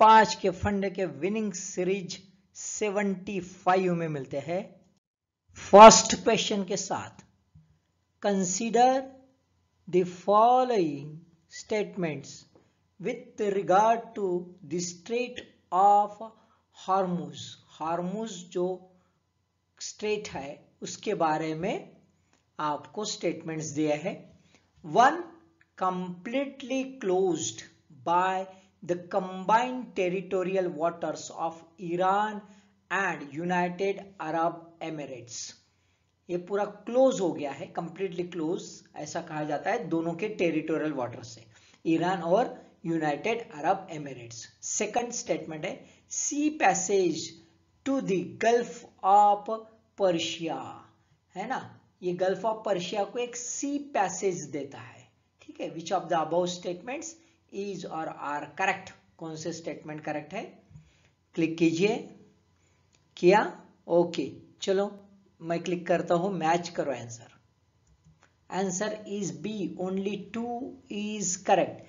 पांच के फंड के विनिंग सीरीज 75 में मिलते हैं फर्स्ट क्वेश्चन के साथ consider the following statements with regard to the strait of hormuz hormuz जो स्ट्रेट है उसके बारे में आपको स्टेटमेंट्स दिया है one completely closed by the combined territorial waters of Iran and United Arab Emirates. ये पूरा क्लोज हो गया है कंप्लीटली क्लोज ऐसा कहा जाता है दोनों के टेरिटोरियल वाटर से ईरान और United Arab Emirates second statement है sea passage to the Gulf of Persia है ना ये गल्फ ऑफ पर्शिया को एक सी पैसेज देता है ठीक है which of the above statements is or are correct कौन से स्टेटमेंट करेक्ट है क्लिक कीजिए किया ओके चलो मैं क्लिक करता हूं मैच करो answer answer is B only two is correct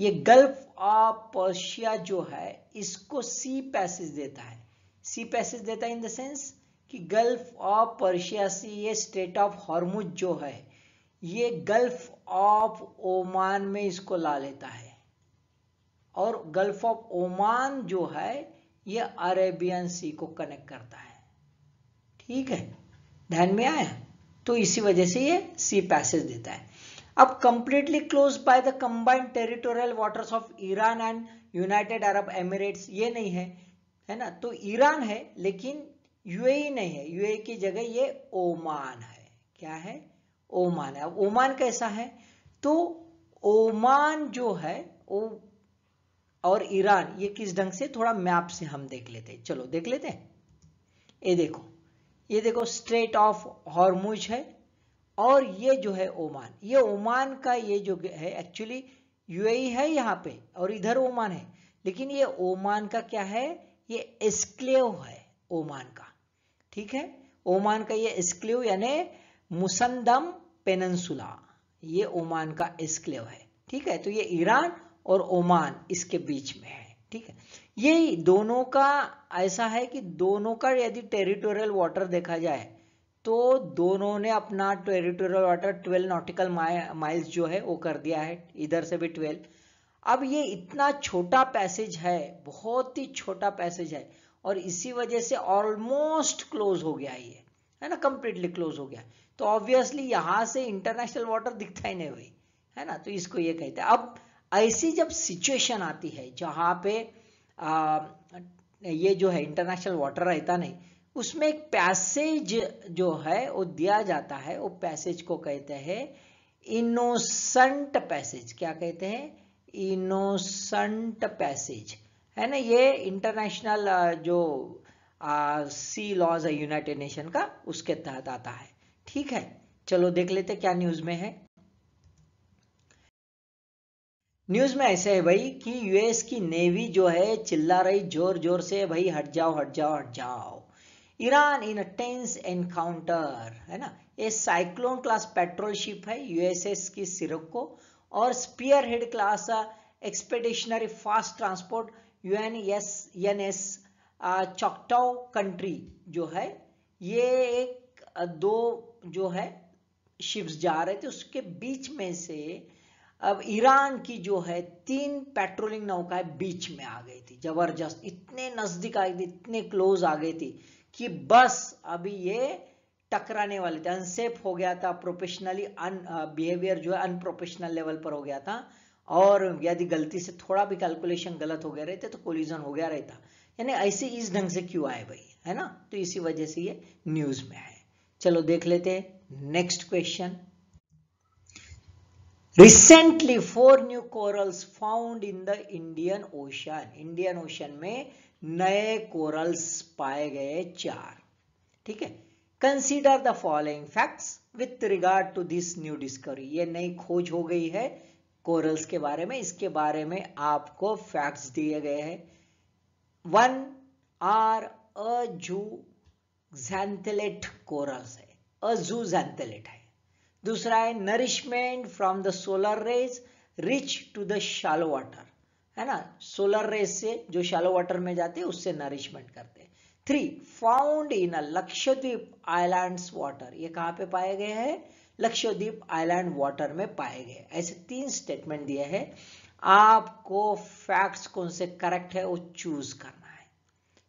ये गल्फ ऑफ पर्शिया जो है इसको सी पैसेज देता है सी पैसेज देता है इन द सेंस कि गल्फ ऑफ पर्शिया से ये स्टेट ऑफ हॉर्मुज जो है ये गल्फ ऑफ ओमान में इसको ला लेता है और गल्फ ऑफ ओमान जो है ये अरेबियन सी को कनेक्ट करता है ठीक है ध्यान में आया तो इसी वजह से ये सी पैसेज देता है अब completely close by the combined territorial waters of Iran and United Arab Emirates ये नहीं है है ना तो ईरान है लेकिन यूएई e नहीं है यूएई e की जगह ये ओमान है क्या है ओमान है अब ओमान कैसा है तो ओमान जो है वो और ईरान ये किस ढंग से थोड़ा मैप से हम देख लेते हैं चलो देख लेते हैं ये देखो ये देखो स्ट्रेट ऑफ हॉर्मुज है और ये जो है ओमान ये ओमान का ये जो है एक्चुअली यूएई e है यहाँ पे और इधर ओमान है लेकिन ये ओमान का क्या है ये एस्क्लेव है ओमान का ठीक है ओमान का ये एस्क्लेव यानी मुसंदम पेनसुला ये ओमान का एस्क्लेव है ठीक है तो ये ईरान और ओमान इसके बीच में है ठीक है ये दोनों का ऐसा है कि दोनों का यदि टेरिटोरियल वाटर देखा जाए तो दोनों ने अपना टेरिटोरियल वाटर 12 नॉटिकल माइल्स जो है वो कर दिया है इधर से भी 12 अब ये इतना छोटा पैसेज है बहुत ही छोटा पैसेज है और इसी वजह से ऑलमोस्ट क्लोज हो गया ये है ना कंप्लीटली क्लोज हो गया तो ऑब्वियसली यहां से इंटरनेशनल वाटर दिखता ही नहीं हुई है ना तो इसको ये कहते हैं अब ऐसी जब सिचुएशन आती है जहां पे आ, ये जो है इंटरनेशनल वाटर रहता नहीं उसमें एक पैसेज जो है वो दिया जाता है वो पैसेज को कहते हैं इनोसेंट पैसेज क्या कहते हैं इनोसेंट पैसेज है ना ये इंटरनेशनल जो सी लॉज है यूनाइटेड नेशन का उसके तहत आता है ठीक है चलो देख लेते क्या न्यूज में है न्यूज़ में ऐसे है भाई कि यूएस की नेवी जो है चिल्ला रही जोर जोर से भाई हट जाओ हट जाओ हट जाओ ईरान इन टेंस एनकाउंटर है ना ये साइक्लोन क्लास पेट्रोल शिप है यूएसएस की सिरको और spearhead class expeditionary fast transport U N S N S Choctaw country जो है ये एक दो जो है शिप्स जा रहे थे उसके बीच में से अब ईरान की जो है तीन पेट्रोलिंग नौकाएं बीच में आ गई थी जबरदस्त इतने नजदीक आ गई थी इतने क्लोज आ गई थी कि बस अभी ये टकराने वाले थे अनसेफ हो गया था प्रोफेशनली अन बिहेवियर जो है अनप्रोफेशनल लेवल पर हो गया था और यदि गलती से थोड़ा भी कैलकुलेशन गलत हो गया रहते तो कोलिजन हो गया रहता यानी ऐसे इस ढंग से क्यों आए भाई है ना तो इसी वजह से ये न्यूज में है चलो देख लेते हैं next question recently four new corals found in the Indian Ocean Indian Ocean में नए कोरल्स पाए गए चार ठीक है consider the following facts with regard to this new discovery ये नई खोज हो गई है कोरल्स के बारे में इसके बारे में आपको फैक्ट्स दिए गए हैं वन आर अजू जैंथलेट कोरल्स है अजू जैंथलेट है दूसरा है nourishment from the solar rays rich to the shallow water है ना सोलर रेज से जो शालो वाटर में जाते हैं उससे नरिशमेंट करते हैं three found in a Lakshadweep island water ये कहां पे पाए गए हैं लक्षद्वीप आइलैंड वाटर में पाए गए ऐसे तीन स्टेटमेंट दिए हैं आपको फैक्ट्स कौन से करेक्ट है वो चूज करना है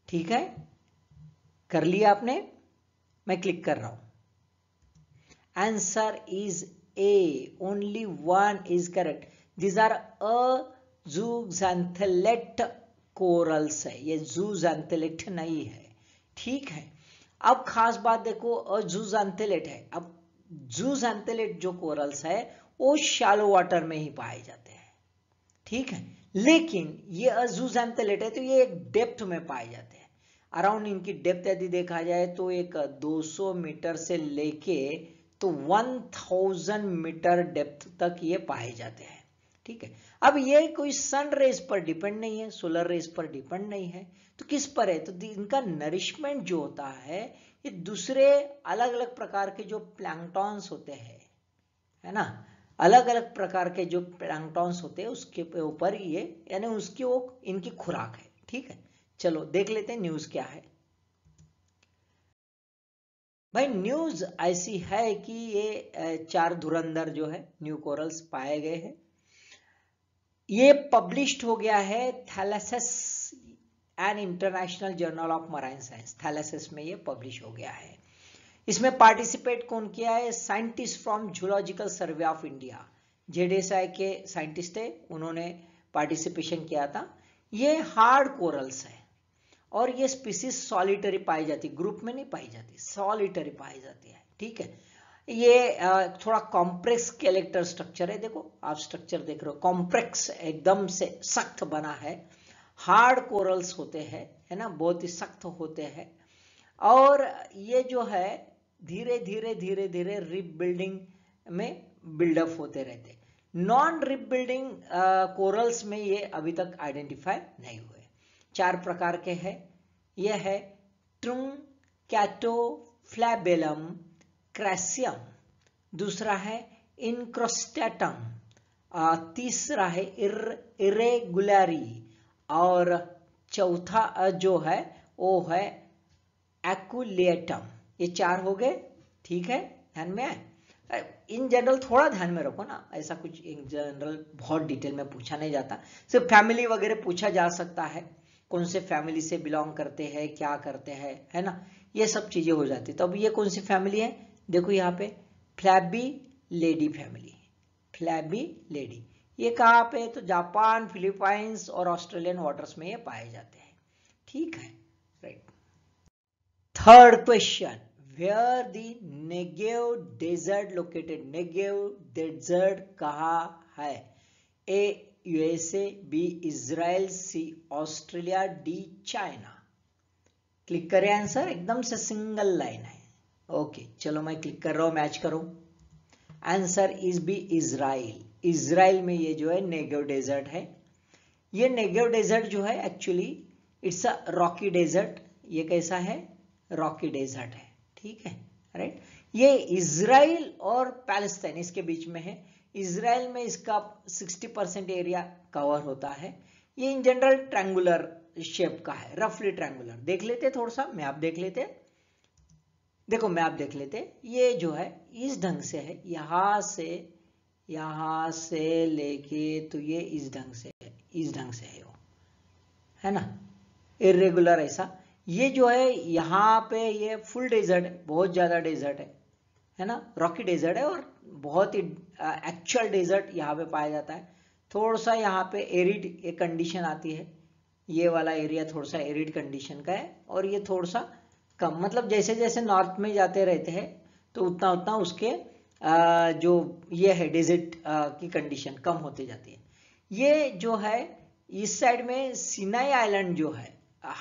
ठीक है कर लिया आपने मैं क्लिक कर रहा हूं answer is a only one is correct these are a zooxanthellate corals hai ye zooxanthellate nahi hai theek hai ab khas baat dekho a zooxanthellate hai ab zooxanthellate jo corals hai wo shallow water mein hi paaye जाते hain theek hai लेकिन ये a zooxanthellate है तो ये एक depth में पाए जाते हैं अराउंड इनकी डेप्थ यदि देखा जाए तो एक 200 मीटर से लेके तो 1000 मीटर डेप्थ तक ये पाए जाते हैं ठीक है अब ये कोई सन रेस पर डिपेंड नहीं है सोलर रेज पर डिपेंड नहीं है तो किस पर है तो इनका नरिशमेंट जो होता है ये दूसरे अलग अलग प्रकार के जो प्लैंगटॉन्स होते हैं है ना अलग अलग प्रकार के जो प्लैंगटॉन्स होते हैं उसके ऊपर ये यानी उसकी वो इनकी खुराक है ठीक है चलो देख लेते हैं न्यूज़ क्या है भाई न्यूज ऐसी है कि ये चार धुरंधर जो है न्यू कोरल्स पाए गए हैं ये पब्लिश्ड हो गया है Thalassas and international journal of marine science Thalassas में ये पब्लिश हो गया है इसमें पार्टिसिपेट कौन किया है scientist from zoological survey of India ZSI के साइंटिस्ट थे उन्होंने पार्टिसिपेशन किया था ये हार्ड कोरल्स है और ये स्पीसीज सॉलिटरी पाई जाती ग्रुप में नहीं पाई जाती सॉलिटरी पाई जाती है ठीक है ये थोड़ा कॉम्प्रेक्स कैलेक्टर स्ट्रक्चर है देखो आप स्ट्रक्चर देख रहे हो कॉम्प्रेक्स एकदम से सख्त बना है हार्ड कोरल्स होते हैं है ना बहुत ही सख्त होते हैं और ये जो है धीरे धीरे धीरे धीरे रिप बिल्डिंग में बिल्डअप होते रहते नॉन रिप बिल्डिंग कोरल्स में ये अभी तक आइडेंटिफाई नहीं हुए चार प्रकार के हैं यह है कैटो फ्लैबेलम क्रैसियम दूसरा है इनक्रोस्टेटम तीसरा है इर, इरेगुलरी और चौथा जो है वो है एक्टम ये चार हो गए ठीक है ध्यान में आए इन जनरल थोड़ा ध्यान में रखो ना ऐसा कुछ इन जनरल बहुत डिटेल में पूछा नहीं जाता सिर्फ फैमिली वगैरह पूछा जा सकता है कौन से फैमिली से बिलोंग करते हैं क्या करते हैं है ना ये सब चीज़ें हो जाती तो अब ये कौन सी फैमिली है देखो यहाँ पे flabby lady family flabby lady ये कहाँ पे तो जापान फिलीपाइंस और ऑस्ट्रेलियन वाटर्स में ये पाए जाते हैं ठीक है right third question where the Negev desert located Negev desert कहा है A USA B Israel C Australia D China click करें आंसर एकदम से सिंगल लाइन है ओके चलो मैं क्लिक कर रहा हूं मैच करो answer is B Israel Israel में ये जो है नेगेव डेजर्ट है ये नेगेव डेजर्ट जो है actually it's a rocky desert ये कैसा है रॉकी डेजर्ट है ठीक है राइट ये इसराइल और पैलेस्ताइन इसके बीच में है इसराइल में इसका 60 परसेंट एरिया कवर होता है ये इन जनरल ट्रैंगुलर शेप का है रफली ट्रैंगुलर देख लेते थोड़ा सा मैप देख लेते देखो मैप देख लेते ये जो है इस ढंग से है यहां से यहां से लेके तो ये इस ढंग से है इस ढंग से है वो है ना इरेगुलर ऐसा ये जो है यहां पे ये फुल डेजर्ट है बहुत ज़्यादा डेजर्ट है है ना रॉकी डेजर्ट है और बहुत ही एक्चुअल डेजर्ट यहाँ पे पाया जाता है थोड़ा सा यहाँ पे एरिड एक कंडीशन आती है ये वाला एरिया थोड़ा सा एरिड कंडीशन का है और ये थोड़ा सा कम मतलब जैसे जैसे नॉर्थ में जाते रहते हैं तो उतना उतना उसके जो ये है डेजर्ट की कंडीशन कम होती जाती है ये जो है इस साइड में सिनाई आइलैंड जो है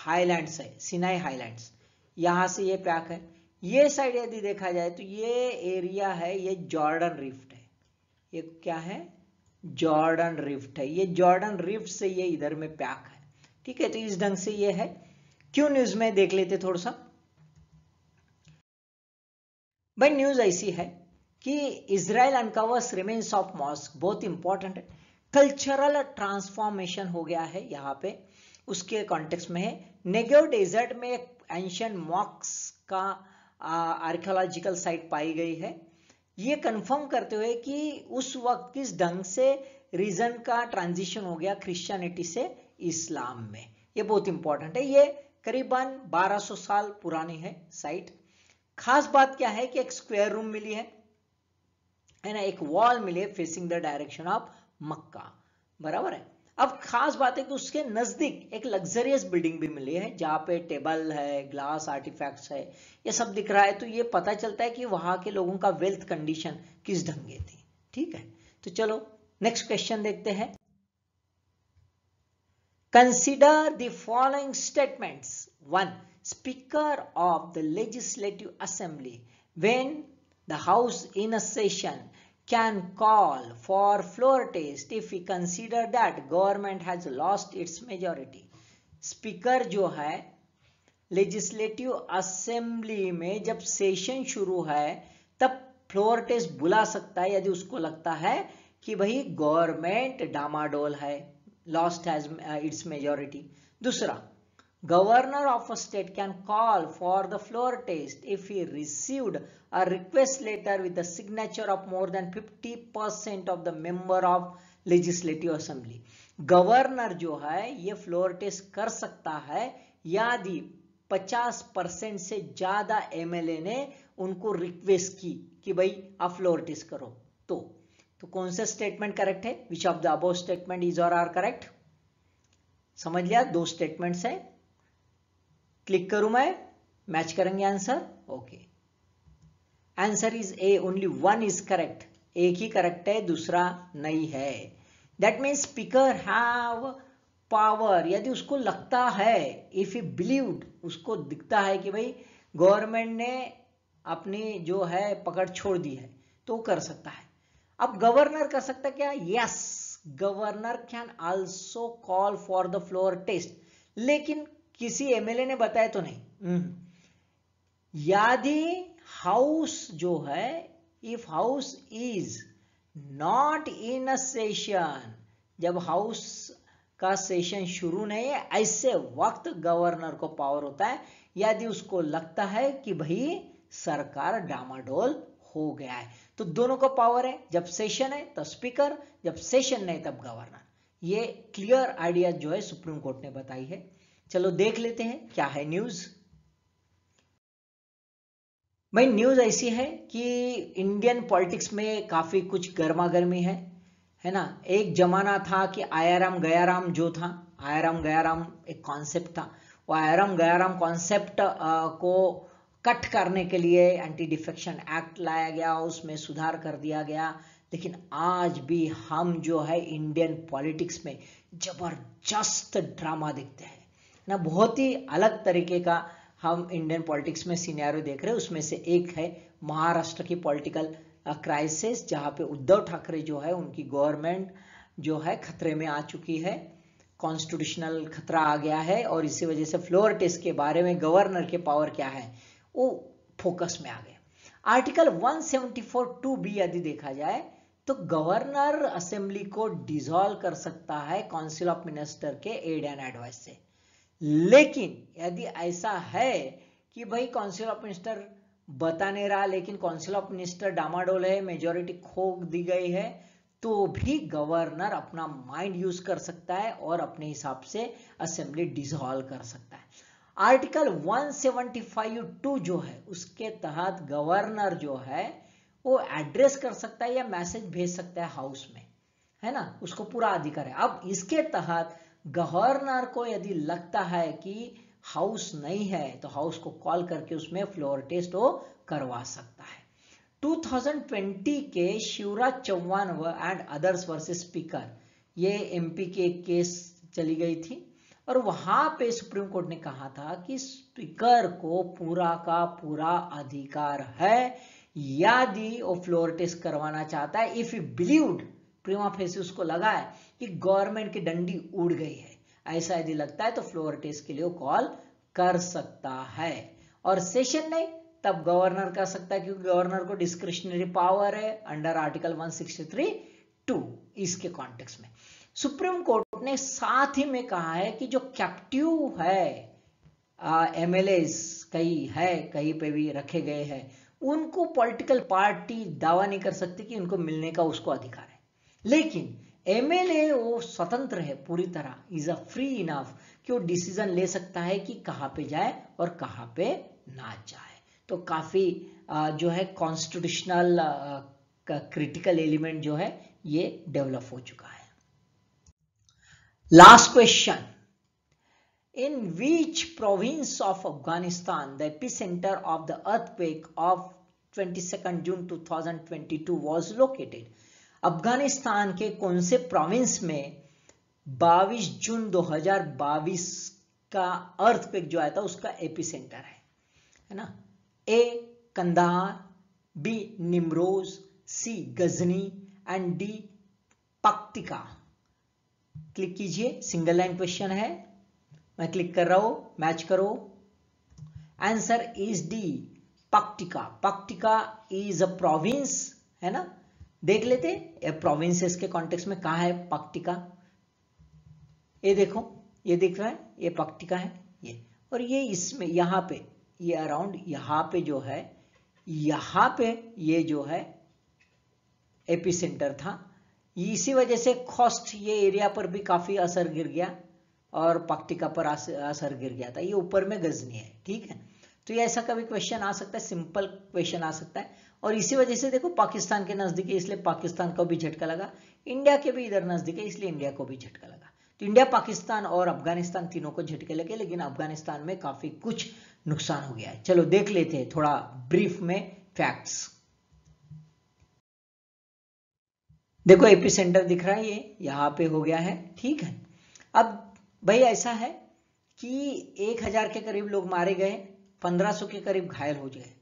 हाईलैंड्स है सिनाई हाईलैंड्स यहाँ से ये पैक है ये साइड यदि देखा जाए तो ये एरिया है ये जॉर्डन रिफ्ट है ये क्या है जॉर्डन रिफ्ट है ये जॉर्डन रिफ्ट से ये इधर में पैक है ठीक है तो इस ढंग से ये है क्यों न्यूज में देख लेते थोड़ा सा भाई न्यूज ऐसी है कि Israel uncovers remains of mosque बहुत इंपॉर्टेंट है कल्चरल ट्रांसफॉर्मेशन हो गया है यहाँ पे उसके कॉन्टेक्स्ट में है नेगेव डेजर्ट में एक एंशियन मॉक्स का आर्कियोलॉजिकल साइट पाई गई है ये कंफर्म करते हुए कि उस वक्त किस ढंग से रीजन का ट्रांजिशन हो गया क्रिश्चियनिटी से इस्लाम में ये बहुत इंपॉर्टेंट है ये करीबन 1200 साल पुरानी है साइट खास बात क्या है कि एक स्क्वायर रूम मिली है है ना एक वॉल मिली है facing the direction of Mecca बराबर है अब खास बात है कि उसके नज़दीक एक लग्जरियस बिल्डिंग भी मिली है जहाँ पे टेबल है ग्लास आर्टिफैक्ट्स है ये सब दिख रहा है तो ये पता चलता है कि वहां के लोगों का वेल्थ कंडीशन किस ढंगे थी ठीक है तो चलो नेक्स्ट क्वेश्चन देखते हैं consider the following statements one speaker of the legislative assembly when the house in a can call for floor test if we consider that government has lost its majority. Speaker जो है legislative assembly में जब session शुरू है तब floor test बुला सकता है यदि उसको लगता है कि भाई गवर्नमेंट डामाडोल है लॉस्ट हैज इट्स मेजोरिटी दूसरा Governor of a state can call for the floor test if he received a request letter with the signature of more than 50% of the member of legislative assembly. governor jo hai ye floor test kar sakta hai yadi 50 se से mla ne unko request ki ki bhai भाई floor test karo to to kaun sa statement correct hai which of the above statement is or are correct correct समझ लिया दो statements है click करूं मैं match करेंगे answer okay answer is A only one is correct एक ही correct है दूसरा नहीं है that mean speaker have power यदि उसको लगता है इफ यू बिलीव्ड उसको दिखता है कि भाई गवर्नमेंट ने अपनी जो है पकड़ छोड़ दी है तो कर सकता है अब गवर्नर कर सकता क्या yes governor can also call for the floor test लेकिन किसी एमएलए ने बताया तो नहीं हम्म। यदि हाउस जो है if house is not in a session जब हाउस का सेशन शुरू नहीं है ऐसे वक्त गवर्नर को पावर होता है यदि उसको लगता है कि भाई सरकार डामाडोल हो गया है तो दोनों को पावर है जब सेशन है तब स्पीकर जब सेशन नहीं तब गवर्नर ये क्लियर आइडिया जो है सुप्रीम कोर्ट ने बताई है चलो देख लेते हैं क्या है न्यूज भाई न्यूज ऐसी है कि इंडियन पॉलिटिक्स में काफी कुछ गर्मा गर्मी है है ना एक जमाना था कि आयाराम गयाराम जो था आयाराम गयाराम एक कॉन्सेप्ट था वो आयाराम गयाराम कॉन्सेप्ट को कट करने के लिए एंटी डिफेक्शन एक्ट लाया गया उसमें सुधार कर दिया गया लेकिन आज भी हम जो है इंडियन पॉलिटिक्स में जबरदस्त ड्रामा देखते हैं ना बहुत ही अलग तरीके का हम इंडियन पॉलिटिक्स में सीनियरों देख रहे हैं उसमें से एक है महाराष्ट्र की पॉलिटिकल क्राइसिस जहाँ पे उद्धव ठाकरे जो है उनकी गवर्नमेंट जो है खतरे में आ चुकी है कॉन्स्टिट्यूशनल खतरा आ गया है और इसी वजह से फ्लोर टेस्ट के बारे में गवर्नर के पावर क्या है वो फोकस में आ गए आर्टिकल 174 टू बी यदि देखा जाए तो गवर्नर असेंबली को डिजॉल्व कर सकता है काउंसिल ऑफ मिनिस्टर के एड एंड एडवाइस से लेकिन यदि ऐसा है कि भाई काउंसिल ऑफ मिनिस्टर बता नहीं रहा लेकिन काउंसिल ऑफ मिनिस्टर डामाडोल है मेजोरिटी खो दी गई है तो भी गवर्नर अपना माइंड यूज कर सकता है और अपने हिसाब से असेंबली डिसॉल्व कर सकता है आर्टिकल टू जो है उसके तहत गवर्नर जो है वो एड्रेस कर सकता है या मैसेज भेज सकता है हाउस में है ना उसको पूरा अधिकार है अब इसके तहत गवर्नर को यदि लगता है कि हाउस नहीं है तो हाउस को कॉल करके उसमें फ्लोर टेस्ट वो करवा सकता है 2020 के Shivraj Chauhan and others versus speaker ये एमपी के केस चली गई थी और वहां पे सुप्रीम कोर्ट ने कहा था कि स्पीकर को पूरा का पूरा अधिकार है यदि वो फ्लोर टेस्ट करवाना चाहता है if you believe prima facie उसको लगा है कि गवर्नमेंट की डंडी उड़ गई है ऐसा यदि लगता है तो फ्लोर टेस्ट के लिए वो कॉल कर सकता है और सेशन नहीं तब गवर्नर कर सकता है क्योंकि गवर्नर को डिस्क्रिशनरी पावर है अंडर आर्टिकल 163 टू इसके कॉन्टेक्स में सुप्रीम कोर्ट ने साथ ही में कहा है कि जो कैप्टिव है एम एल कई है कहीं पे भी रखे गए हैं उनको पॉलिटिकल पार्टी दावा नहीं कर सकती कि उनको मिलने का उसको अधिकार है लेकिन एमएलए वो स्वतंत्र है पूरी तरह इज अ फ्री इनाफ कि वो डिसीजन ले सकता है कि कहां पे जाए और कहां पे ना जाए तो काफी जो है कॉन्स्टिट्यूशनल क्रिटिकल एलिमेंट जो है ये डेवलप हो चुका है last question in which province of Afghanistan the epicentre of the earthquake of thousand twenty 2022 was located Afghanistan के कौन से प्रोविंस में 22 जून 2022 का अर्थक्वेक जो आया था उसका एपी सेंटर है है ना A Kandahar B Nimroz C Ghazni and D Paktika click कीजिए सिंगल लाइन क्वेश्चन है मैं क्लिक कर रहा हूं मैच करो answer is D Paktika Paktika is a province है ना देख लेते प्रोविंसेस के कॉन्टेक्स में कहा है पक्टिका ये देखो ये दिख रहा है ये पक्टिका है ये और ये इसमें यहां पे ये अराउंड यहां पे जो है यहां पे ये जो है एपिसेंटर था इसी वजह से कॉस्ट ये एरिया पर भी काफ़ी असर गिर गया और पक्टिका पर असर गिर गया था ये ऊपर में गजनी है ठीक है तो ये ऐसा कभी क्वेश्चन आ सकता है सिंपल क्वेश्चन आ सकता है और इसी वजह से देखो पाकिस्तान के नज़दीक है इसलिए पाकिस्तान को भी झटका लगा इंडिया के भी इधर नज़दीक है इसलिए इंडिया को भी झटका लगा तो इंडिया पाकिस्तान और अफगानिस्तान तीनों को झटके लगे लेकिन अफगानिस्तान में काफ़ी कुछ नुकसान हो गया है चलो देख लेते हैं थोड़ा ब्रीफ में फैक्ट्स देखो एपी सेंटर दिख रहा है ये यहाँ पे हो गया है ठीक है अब भाई ऐसा है कि 1000 के करीब लोग मारे गए 1500 के करीब घायल हो गए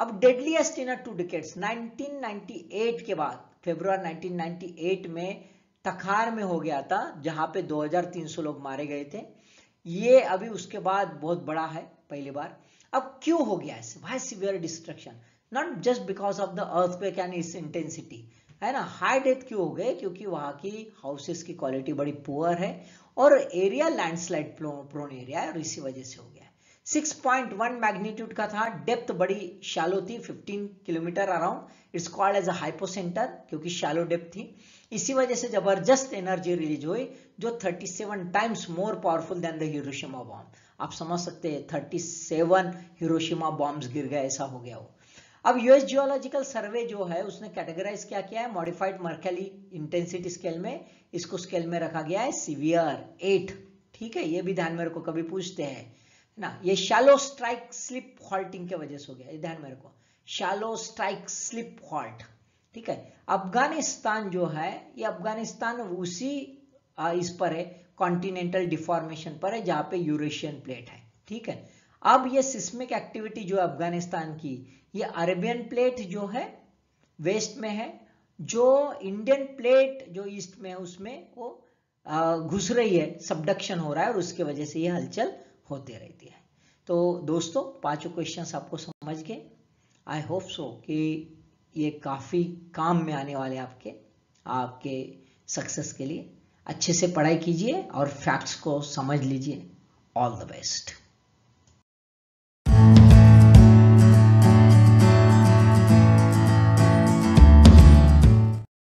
अब डेडलीस्ट इन टू डिकेट्स 1998 के बाद फेब्रुआर 1998 में तखार में हो गया था जहां पे 2300 लोग मारे गए थे ये अभी उसके बाद बहुत बड़ा है पहली बार अब क्यों हो गया ऐसे why severe destruction not just because of the earth पे कैन इस इंटेंसिटी है ना हाई डेथ क्यों हो गए क्योंकि वहां की हाउसेस की क्वालिटी बड़ी पुअर है और एरिया लैंडस्लाइड प्रोन एरिया है और इसी वजह से हो गया 6.1 मैग्नीट्यूड का था डेप्थ बड़ी शैलो थी 15 kilometre around it's called as a hypocentre क्योंकि शैलो डेप्थ थी इसी वजह से जबरदस्त एनर्जी रिलीज हुई जो 37 times more powerful than the Hiroshima bomb आप समझ सकते हैं 37 हिरोशिमा बॉम्ब्स गिर गए ऐसा हो गया वो अब यूएस जियोलॉजिकल सर्वे जो है उसने कैटेगराइज क्या किया है मॉडिफाइड मर्कली इंटेंसिटी स्केल में इसको स्केल में रखा गया है सीवियर एट ठीक है ये भी ध्यान में रखो कभी पूछते हैं ना ये शालो स्ट्राइक स्लिप हॉल्टिंग के वजह से हो गया ध्यान में रखो शालो स्ट्राइक स्लिप हॉल्ट ठीक है अफगानिस्तान जो है ये अफगानिस्तान उसी इस पर है कॉन्टिनेंटल डिफॉर्मेशन पर है जहां पे यूरेशियन प्लेट है ठीक है अब ये सिस्मिक एक्टिविटी जो अफगानिस्तान की ये अरेबियन प्लेट जो है वेस्ट में है जो इंडियन प्लेट जो ईस्ट में है उसमें वो घुस रही है सबडक्शन हो रहा है और उसके वजह से ये हलचल होती रहती है तो दोस्तों पांचों क्वेश्चन आपको समझ गए आई होप सो कि ये काफ़ी काम में आने वाले आपके आपके सक्सेस के लिए अच्छे से पढ़ाई कीजिए और फैक्ट्स को समझ लीजिए ऑल द बेस्ट